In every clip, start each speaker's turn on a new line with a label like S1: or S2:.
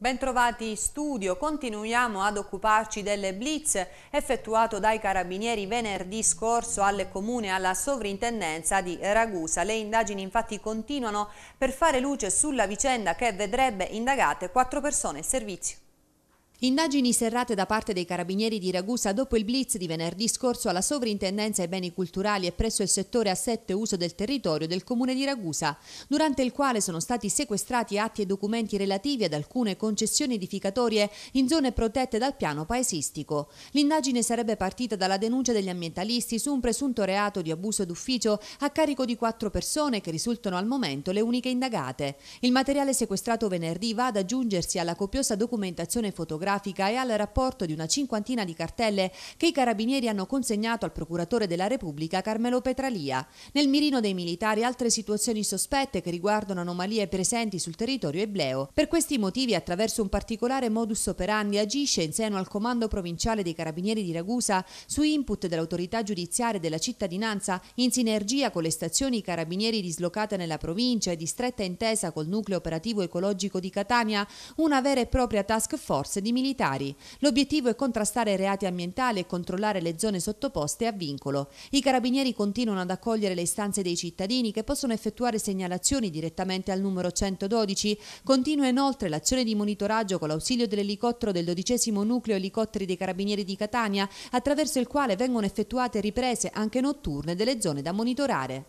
S1: Bentrovati studio, continuiamo ad occuparci delle blitz effettuato dai carabinieri venerdì scorso al comune e alla sovrintendenza di Ragusa. Le indagini infatti continuano per fare luce sulla vicenda che vedrebbe indagate quattro persone in servizio. Indagini serrate da parte dei carabinieri di Ragusa dopo il blitz di venerdì scorso alla sovrintendenza ai beni culturali e presso il settore assetto e uso del territorio del comune di Ragusa, durante il quale sono stati sequestrati atti e documenti relativi ad alcune concessioni edificatorie in zone protette dal piano paesistico. L'indagine sarebbe partita dalla denuncia degli ambientalisti su un presunto reato di abuso d'ufficio a carico di quattro persone che risultano al momento le uniche indagate. Il materiale sequestrato venerdì va ad aggiungersi alla copiosa documentazione fotografica anagrafica e al rapporto di una cinquantina di cartelle che i carabinieri hanno consegnato al procuratore della Repubblica Carmelo Petralia. Nel mirino dei militari altre situazioni sospette che riguardano anomalie presenti sul territorio ebleo. Per questi motivi, attraverso un particolare modus operandi, agisce in seno al Comando Provinciale dei Carabinieri di Ragusa su input dell'autorità giudiziaria della cittadinanza in sinergia con le stazioni carabinieri dislocate nella provincia e di stretta intesa col nucleo operativo ecologico di Catania, una vera e propria task force di militari. L'obiettivo è contrastare reati ambientali e controllare le zone sottoposte a vincolo. I carabinieri continuano ad accogliere le istanze dei cittadini che possono effettuare segnalazioni direttamente al numero 112. Continua inoltre l'azione di monitoraggio con l'ausilio dell'elicottero del dodicesimo nucleo elicotteri dei carabinieri di Catania, attraverso il quale vengono effettuate riprese anche notturne delle zone da monitorare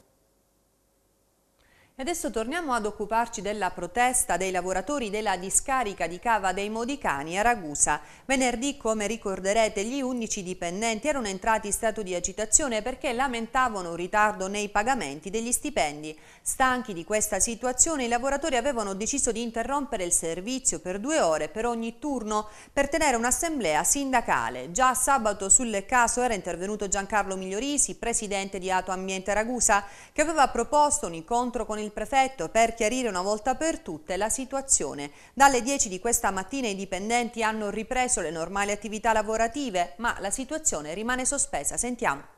S1: adesso torniamo ad occuparci della protesta dei lavoratori della discarica di Cava dei Modicani a Ragusa. Venerdì, come ricorderete, gli 11 dipendenti erano entrati in stato di agitazione perché lamentavano un ritardo nei pagamenti degli stipendi. Stanchi di questa situazione, i lavoratori avevano deciso di interrompere il servizio per due ore per ogni turno per tenere un'assemblea sindacale. Già sabato sul caso era intervenuto Giancarlo Migliorisi, presidente di Ato Ambiente Ragusa, che aveva proposto un incontro con il il prefetto per chiarire una volta per tutte la situazione. Dalle 10 di questa mattina i dipendenti hanno ripreso le normali attività lavorative, ma la situazione rimane sospesa. Sentiamo.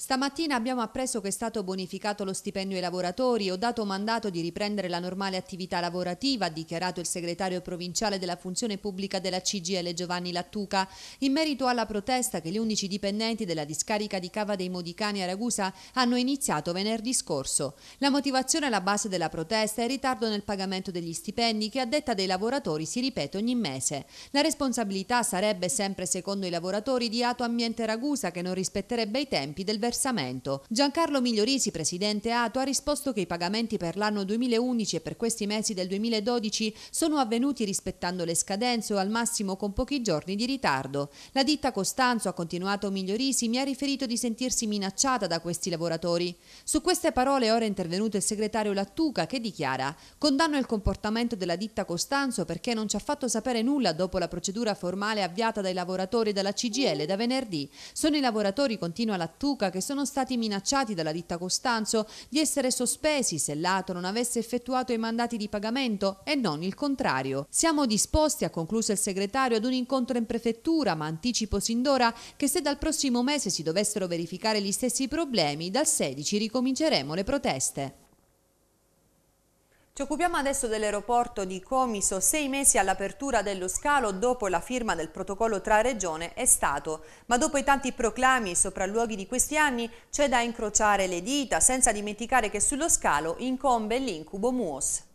S1: Stamattina abbiamo appreso che è stato bonificato lo stipendio ai lavoratori o dato mandato di riprendere la normale attività lavorativa, ha dichiarato il segretario provinciale della funzione pubblica della CGL Giovanni Lattuca, in merito alla protesta che gli 11 dipendenti della discarica di Cava dei Modicani a Ragusa hanno iniziato venerdì scorso. La motivazione alla base della protesta è il ritardo nel pagamento degli stipendi che a detta dei lavoratori si ripete ogni mese. La responsabilità sarebbe sempre secondo i lavoratori di Ato Ambiente Ragusa che non rispetterebbe i tempi del verano versamento. Giancarlo Migliorisi, presidente ATO, ha risposto che i pagamenti per l'anno 2011 e per questi mesi del 2012 sono avvenuti rispettando le scadenze o al massimo con pochi giorni di ritardo. La ditta Costanzo, ha continuato Migliorisi, mi ha riferito di sentirsi minacciata da questi lavoratori. Su queste parole ora è intervenuto il segretario Lattuca che dichiara condanno il comportamento della ditta Costanzo perché non ci ha fatto sapere nulla dopo la procedura formale avviata dai lavoratori dalla CGL da venerdì. Sono i lavoratori, continua Lattuca, che che sono stati minacciati dalla ditta Costanzo di essere sospesi se l'ATO non avesse effettuato i mandati di pagamento e non il contrario. Siamo disposti, ha concluso il segretario, ad un incontro in prefettura, ma anticipo sin d'ora che se dal prossimo mese si dovessero verificare gli stessi problemi, dal 16 ricominceremo le proteste. Ci occupiamo adesso dell'aeroporto di Comiso. Sei mesi all'apertura dello scalo dopo la firma del protocollo tra regione è stato. Ma dopo i tanti proclami e sopralluoghi di questi anni c'è da incrociare le dita senza dimenticare che sullo scalo incombe l'incubo MUOS.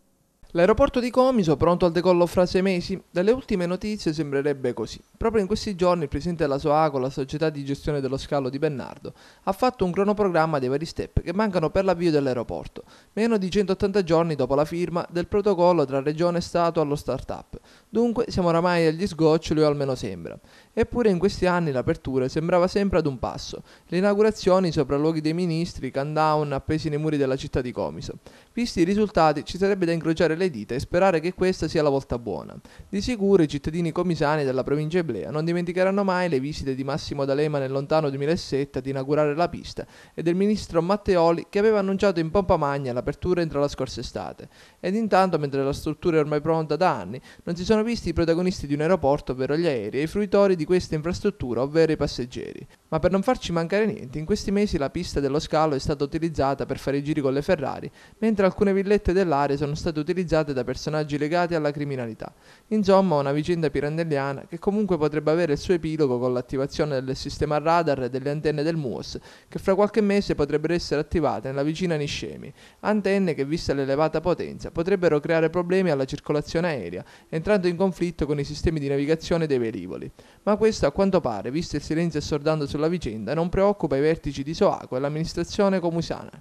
S2: L'aeroporto di Comiso pronto al decollo fra sei mesi? Dalle ultime notizie sembrerebbe così. Proprio in questi giorni il presidente della SOACO, la società di gestione dello scalo di Bernardo, ha fatto un cronoprogramma dei vari step che mancano per l'avvio dell'aeroporto, meno di 180 giorni dopo la firma del protocollo tra Regione e Stato allo start-up, Dunque siamo oramai agli sgoccioli o almeno sembra. Eppure in questi anni l'apertura sembrava sempre ad un passo. Le inaugurazioni, i sopralluoghi dei ministri, i countdown appesi nei muri della città di Comiso. Visti i risultati ci sarebbe da incrociare le dita e sperare che questa sia la volta buona. Di sicuro i cittadini comisani della provincia eblea non dimenticheranno mai le visite di Massimo D'Alema nel lontano 2007 ad inaugurare la pista e del ministro Matteoli che aveva annunciato in pompa magna l'apertura entro la scorsa estate. Ed intanto mentre la struttura è ormai pronta da anni non si sono visti i protagonisti di un aeroporto, ovvero gli aerei, e i fruitori di questa infrastruttura, ovvero i passeggeri. Ma per non farci mancare niente, in questi mesi la pista dello scalo è stata utilizzata per fare i giri con le Ferrari, mentre alcune villette dell'area sono state utilizzate da personaggi legati alla criminalità. Insomma, una vicenda pirandelliana che comunque potrebbe avere il suo epilogo con l'attivazione del sistema radar e delle antenne del MUOS, che fra qualche mese potrebbero essere attivate nella vicina Niscemi, antenne che vista l'elevata potenza potrebbero creare problemi alla circolazione aerea, entrando in in conflitto con i sistemi di navigazione dei velivoli. Ma questo, a quanto pare, visto il silenzio assordante sulla vicenda, non preoccupa i vertici di Soaco e l'amministrazione comusana.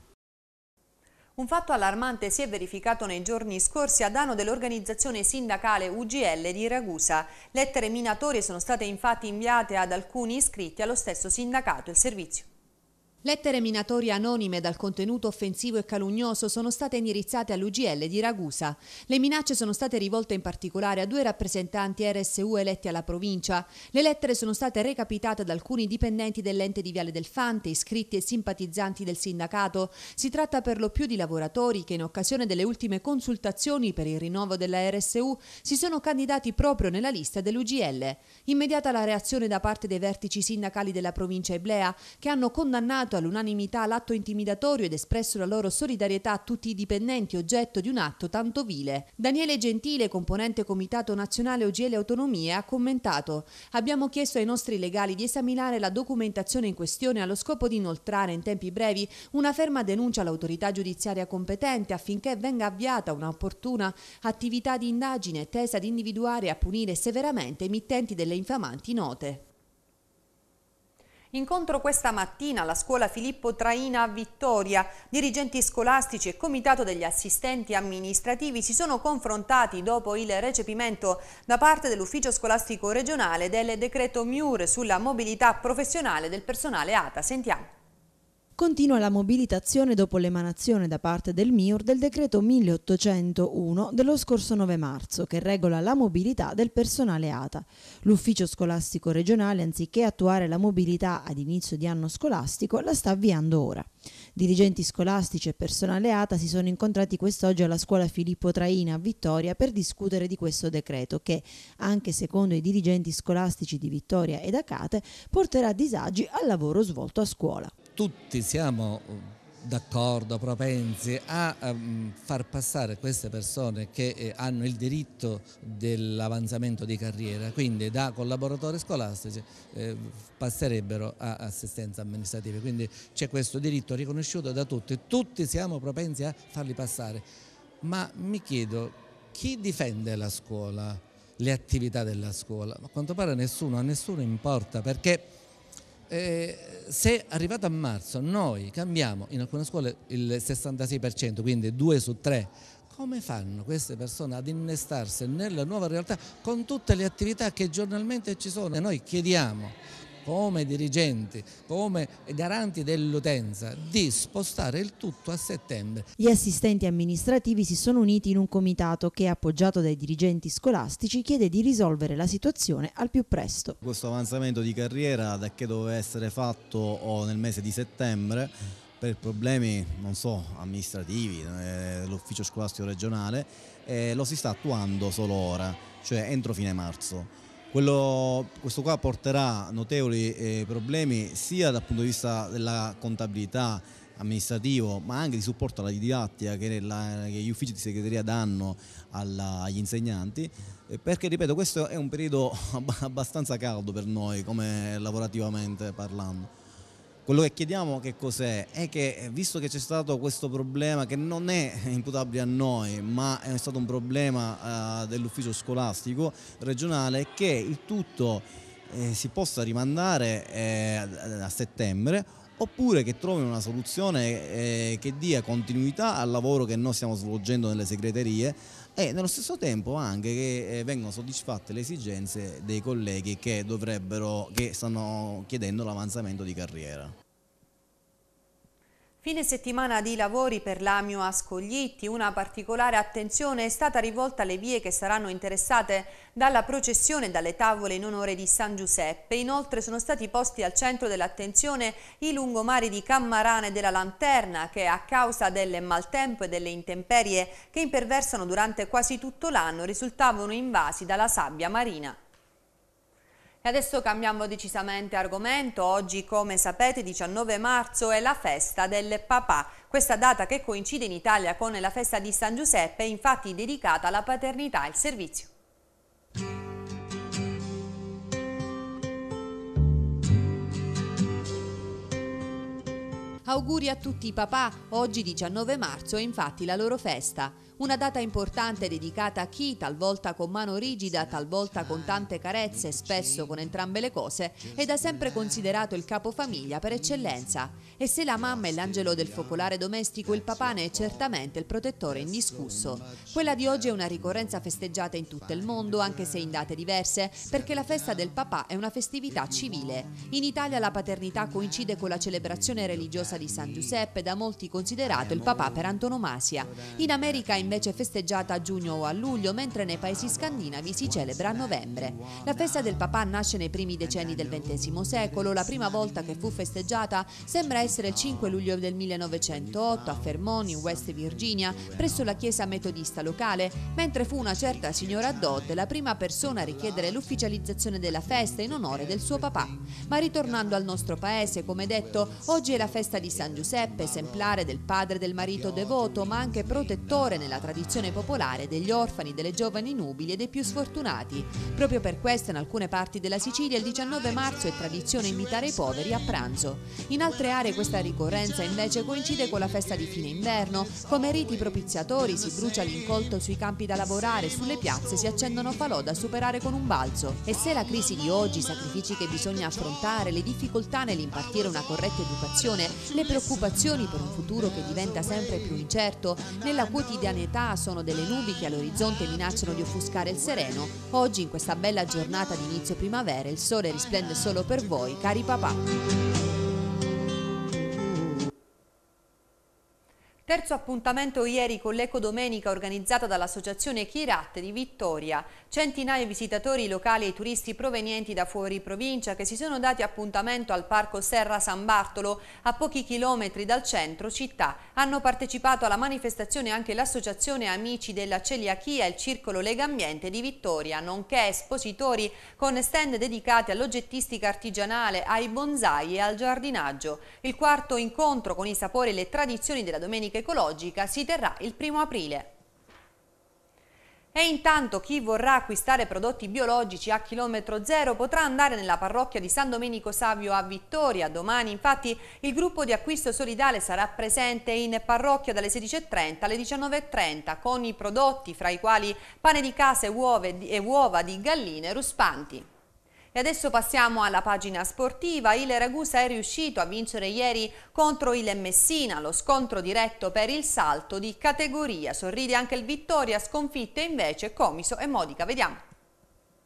S1: Un fatto allarmante si è verificato nei giorni scorsi a danno dell'organizzazione sindacale UGL di Ragusa. Lettere minatorie sono state infatti inviate ad alcuni iscritti allo stesso sindacato e servizio. Lettere minatorie anonime dal contenuto offensivo e calunnioso sono state indirizzate all'UGL di Ragusa. Le minacce sono state rivolte in particolare a due rappresentanti RSU eletti alla provincia. Le lettere sono state recapitate da alcuni dipendenti dell'ente di Viale del Fante, iscritti e simpatizzanti del sindacato. Si tratta per lo più di lavoratori che in occasione delle ultime consultazioni per il rinnovo della RSU si sono candidati proprio nella lista dell'UGL. Immediata la reazione da parte dei vertici sindacali della provincia Eblea che hanno condannato condannato all'unanimità l'atto intimidatorio ed espresso la loro solidarietà a tutti i dipendenti oggetto di un atto tanto vile. Daniele Gentile, componente Comitato Nazionale OGL Autonomie, ha commentato «Abbiamo chiesto ai nostri legali di esaminare la documentazione in questione allo scopo di inoltrare in tempi brevi una ferma denuncia all'autorità giudiziaria competente affinché venga avviata un'opportuna attività di indagine tesa ad individuare e a punire severamente emittenti delle infamanti note». Incontro questa mattina alla scuola Filippo Traina a Vittoria. Dirigenti scolastici e comitato degli assistenti amministrativi si sono confrontati dopo il recepimento da parte dell'ufficio scolastico regionale del decreto MIUR sulla mobilità professionale del personale ATA. Sentiamo. Continua la mobilitazione dopo l'emanazione da parte del MIUR del decreto 1801 dello scorso 9 marzo che regola la mobilità del personale ATA. L'ufficio scolastico regionale anziché attuare la mobilità ad inizio di anno scolastico la sta avviando ora. Dirigenti scolastici e personale ATA si sono incontrati quest'oggi alla scuola Filippo Traina a Vittoria per discutere di questo decreto che, anche secondo i dirigenti scolastici di Vittoria ed Acate, porterà disagi al lavoro svolto a scuola
S2: tutti siamo uh, d'accordo, propensi a um, far passare queste persone che eh, hanno il diritto dell'avanzamento di carriera, quindi da collaboratori scolastici eh, passerebbero a assistenza amministrativa, quindi c'è questo diritto riconosciuto da tutti, tutti siamo propensi a farli passare, ma mi chiedo chi difende la scuola, le attività della scuola? A quanto pare nessuno, a nessuno importa perché eh, se arrivato a marzo noi cambiamo in alcune scuole il 66%, quindi 2 su 3, come fanno queste persone ad innestarsi nella nuova realtà con tutte le attività che giornalmente ci sono? E noi chiediamo come dirigenti, come garanti dell'utenza, di spostare il tutto a settembre.
S1: Gli assistenti amministrativi si sono uniti in un comitato che, appoggiato dai dirigenti scolastici, chiede di risolvere la situazione al più presto.
S3: Questo avanzamento di carriera da che doveva essere fatto nel mese di settembre per problemi, non so, amministrativi, dell'ufficio eh, scolastico regionale, eh, lo si sta attuando solo ora, cioè entro fine marzo quello, questo qua porterà notevoli eh, problemi sia dal punto di vista della contabilità amministrativo, ma anche di supporto alla didattica che, la, che gli uffici di segreteria danno alla, agli insegnanti, eh, perché ripeto questo è un periodo abbastanza caldo per noi come lavorativamente parlando. Quello che chiediamo che cos'è? È che eh, visto che c'è stato questo problema che non è imputabile a noi, ma è stato un problema eh, dell'ufficio scolastico regionale, che il tutto eh, si possa rimandare eh, a, a settembre oppure che trovi una soluzione eh, che dia continuità al lavoro che noi stiamo svolgendo nelle segreterie e nello stesso tempo anche che eh, vengono soddisfatte le esigenze dei colleghi che, che stanno chiedendo l'avanzamento di carriera.
S1: Fine settimana di lavori per l'Amio Ascoglitti, una particolare attenzione è stata rivolta alle vie che saranno interessate dalla processione e dalle tavole in onore di San Giuseppe. Inoltre sono stati posti al centro dell'attenzione i lungomari di Cammarana e della Lanterna che a causa del maltempo e delle intemperie che imperversano durante quasi tutto l'anno risultavano invasi dalla sabbia marina. E adesso cambiamo decisamente argomento, oggi come sapete 19 marzo è la festa del papà, questa data che coincide in Italia con la festa di San Giuseppe, è infatti dedicata alla paternità e al servizio. Auguri a tutti i papà, oggi 19 marzo è infatti la loro festa. Una data importante dedicata a chi, talvolta con mano rigida, talvolta con tante carezze, spesso con entrambe le cose, è da sempre considerato il capofamiglia per eccellenza. E se la mamma è l'angelo del focolare domestico, il papà ne è certamente il protettore indiscusso. Quella di oggi è una ricorrenza festeggiata in tutto il mondo, anche se in date diverse, perché la festa del papà è una festività civile. In Italia la paternità coincide con la celebrazione religiosa di San Giuseppe, da molti considerato il papà per antonomasia. In America invece festeggiata a giugno o a luglio, mentre nei paesi scandinavi si celebra a novembre. La festa del papà nasce nei primi decenni del XX secolo, la prima volta che fu festeggiata sembra essere il 5 luglio del 1908 a Fermoni, in West Virginia, presso la chiesa metodista locale, mentre fu una certa signora Dodd la prima persona a richiedere l'ufficializzazione della festa in onore del suo papà. Ma ritornando al nostro paese, come detto, oggi è la festa di San Giuseppe, esemplare del padre del marito devoto, ma anche protettore nella nella tradizione popolare degli orfani, delle giovani nubili e dei più sfortunati. Proprio per questo in alcune parti della Sicilia il 19 marzo è tradizione invitare i poveri a pranzo. In altre aree questa ricorrenza invece coincide con la festa di fine inverno, come riti propiziatori si brucia l'incolto sui campi da lavorare, sulle piazze si accendono falò da superare con un balzo. E se la crisi di oggi, i sacrifici che bisogna affrontare, le difficoltà nell'impartire una corretta educazione, le preoccupazioni per un futuro che diventa sempre più incerto, nella quotidianità pianeta sono delle nubi che all'orizzonte minacciano di offuscare il sereno, oggi in questa bella giornata di inizio primavera il sole risplende solo per voi, cari papà. Terzo appuntamento ieri con l'Eco Domenica organizzata dall'associazione Chirat di Vittoria. Centinaia di visitatori locali e turisti provenienti da fuori provincia che si sono dati appuntamento al Parco Serra San Bartolo a pochi chilometri dal centro città. Hanno partecipato alla manifestazione anche l'associazione Amici della Celiachia e il Circolo Legambiente di Vittoria, nonché espositori con stand dedicati all'oggettistica artigianale, ai bonsai e al giardinaggio. Il quarto incontro con i sapori e le tradizioni della Domenica ecologica si terrà il primo aprile. E intanto chi vorrà acquistare prodotti biologici a chilometro zero potrà andare nella parrocchia di San Domenico Savio a Vittoria. Domani infatti il gruppo di acquisto solidale sarà presente in parrocchia dalle 16.30 alle 19.30 con i prodotti fra i quali pane di casa e uova di galline ruspanti. E adesso passiamo alla pagina sportiva. Il Ragusa è riuscito a vincere ieri contro il Messina, lo scontro diretto per il salto di categoria. Sorride anche il Vittoria, sconfitte invece Comiso e Modica. Vediamo.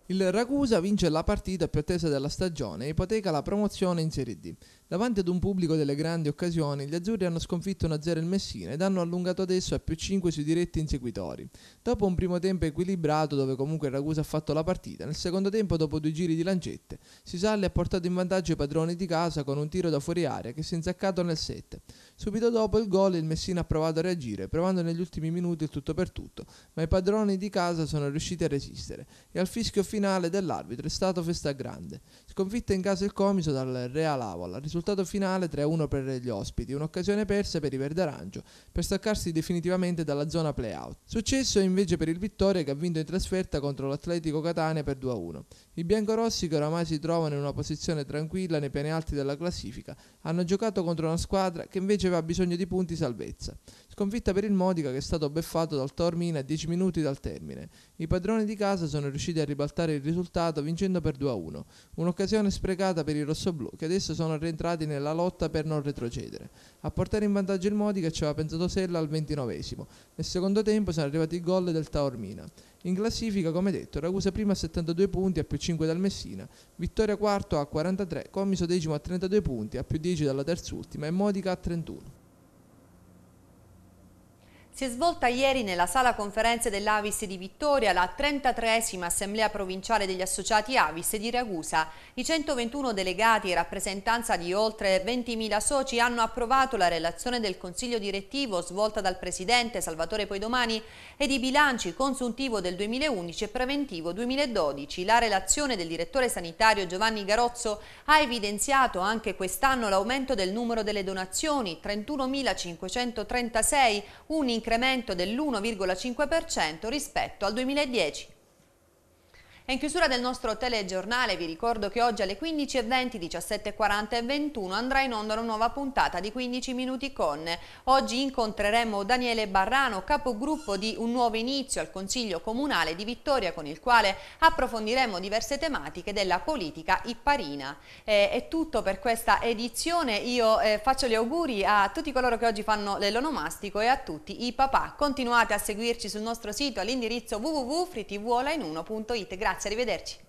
S2: Il Ragusa vince la partita più attesa della stagione e ipoteca la promozione in Serie D. Davanti ad un pubblico delle grandi occasioni, gli azzurri hanno sconfitto 1-0 il Messina ed hanno allungato adesso a più 5 sui diretti inseguitori. Dopo un primo tempo equilibrato, dove comunque il Ragusa ha fatto la partita, nel secondo tempo, dopo due giri di lancette, Sisalli ha portato in vantaggio i padroni di casa con un tiro da fuori area che si è inzaccato nel 7. Subito dopo il gol, il Messina ha provato a reagire, provando negli ultimi minuti il tutto per tutto, ma i padroni di casa sono riusciti a resistere e al fischio finale dell'arbitro è stato festa grande. Sconfitta in casa il Comiso dal Real Aval. risultato finale 3-1 per gli ospiti, un'occasione persa per i Verde Arancio per staccarsi definitivamente dalla zona play-out. Successo invece per il Vittoria che ha vinto in trasferta contro l'Atletico Catania per 2-1. I biancorossi, che oramai si trovano in una posizione tranquilla nei piani alti della classifica, hanno giocato contro una squadra che invece aveva bisogno di punti salvezza. Sconfitta per il Modica che è stato beffato dal Tormina a 10 minuti dal termine. I padroni di casa sono riusciti a ribaltare il risultato vincendo per 2-1, un'occasione sprecata per i rossoblù che adesso sono rientrati nella lotta per non retrocedere. A portare in vantaggio il Modica ci aveva pensato Sella al 29 esimo Nel secondo tempo sono arrivati i gol del Taormina. In classifica, come detto, Ragusa prima a 72 punti, a più 5 dal Messina, Vittoria quarto a 43, Commiso decimo a 32 punti, a più 10 dalla terzultima e Modica a 31.
S1: Si è svolta ieri nella sala conferenze dell'Avis di Vittoria la 33esima assemblea provinciale degli associati Avis di Ragusa. I 121 delegati in rappresentanza di oltre 20.000 soci hanno approvato la relazione del consiglio direttivo svolta dal presidente Salvatore Poidomani e di bilanci consuntivo del 2011 e preventivo 2012. La relazione del direttore sanitario Giovanni Garozzo ha evidenziato anche quest'anno l'aumento del numero delle donazioni, 31.536, un incremento dell'1,5% rispetto al 2010. E in chiusura del nostro telegiornale vi ricordo che oggi alle 15.20, 17.40 e 21 andrà in onda una nuova puntata di 15 minuti con. Oggi incontreremo Daniele Barrano, capogruppo di Un Nuovo Inizio al Consiglio Comunale di Vittoria con il quale approfondiremo diverse tematiche della politica ipparina. Eh, è tutto per questa edizione, io eh, faccio gli auguri a tutti coloro che oggi fanno l'onomastico e a tutti i papà. Continuate a seguirci sul nostro sito all'indirizzo www.frittvolain1.it. Grazie. Grazie, arrivederci.